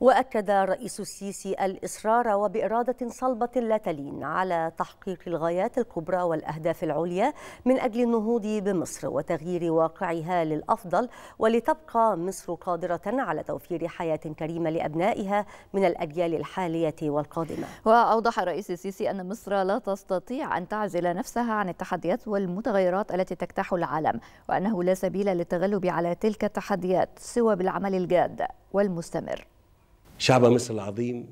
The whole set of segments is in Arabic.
وأكد الرئيس السيسي الإصرار وبإرادة صلبة لا تلين على تحقيق الغايات الكبرى والأهداف العليا من أجل النهوض بمصر وتغيير واقعها للأفضل ولتبقى مصر قادرة على توفير حياة كريمة لأبنائها من الأجيال الحالية والقادمة وأوضح الرئيس السيسي أن مصر لا تستطيع أن تعزل نفسها عن التحديات والمتغيرات التي تجتاح العالم وأنه لا سبيل للتغلب على تلك التحديات سوى بالعمل الجاد والمستمر شعب مصر العظيم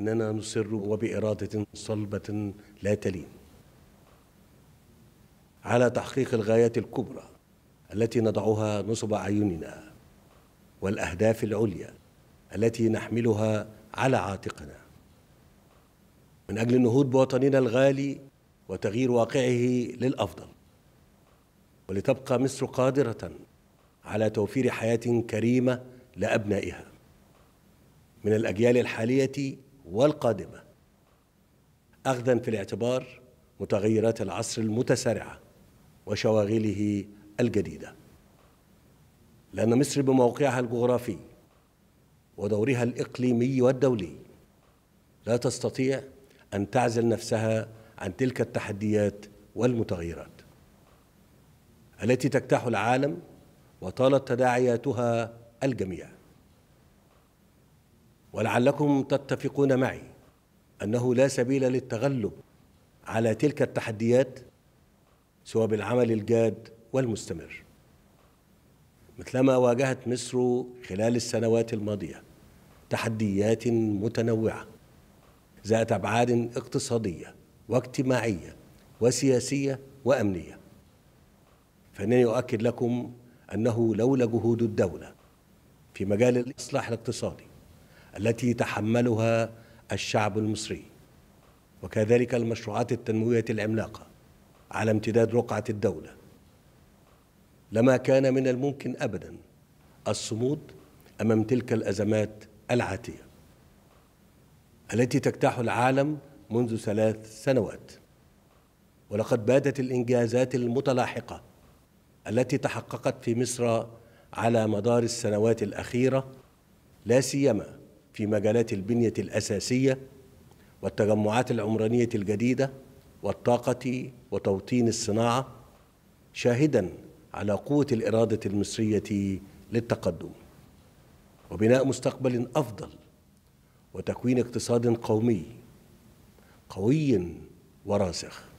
إننا نصر وبإرادة صلبة لا تلين على تحقيق الغايات الكبرى التي نضعها نصب أعيننا والأهداف العليا التي نحملها على عاتقنا من أجل النهوض بوطننا الغالي وتغيير واقعه للأفضل ولتبقى مصر قادرة على توفير حياة كريمة لأبنائها من الأجيال الحالية والقادمة أخذا في الاعتبار متغيرات العصر المتسارعة وشواغله الجديدة لأن مصر بموقعها الجغرافي ودورها الإقليمي والدولي لا تستطيع أن تعزل نفسها عن تلك التحديات والمتغيرات التي تجتاح العالم وطالت تداعياتها الجميع ولعلكم تتفقون معي انه لا سبيل للتغلب على تلك التحديات سوى بالعمل الجاد والمستمر مثلما واجهت مصر خلال السنوات الماضيه تحديات متنوعه ذات ابعاد اقتصاديه واجتماعيه وسياسيه وامنيه فانني اؤكد لكم انه لولا جهود الدوله في مجال الاصلاح الاقتصادي التي تحملها الشعب المصري وكذلك المشروعات التنمويه العملاقه على امتداد رقعه الدوله لما كان من الممكن ابدا الصمود امام تلك الازمات العاتيه التي تجتاح العالم منذ ثلاث سنوات ولقد بادت الانجازات المتلاحقه التي تحققت في مصر على مدار السنوات الاخيره لا سيما في مجالات البنية الأساسية والتجمعات العمرانية الجديدة والطاقة وتوطين الصناعة شاهدا على قوة الإرادة المصرية للتقدم وبناء مستقبل أفضل وتكوين اقتصاد قومي قوي وراسخ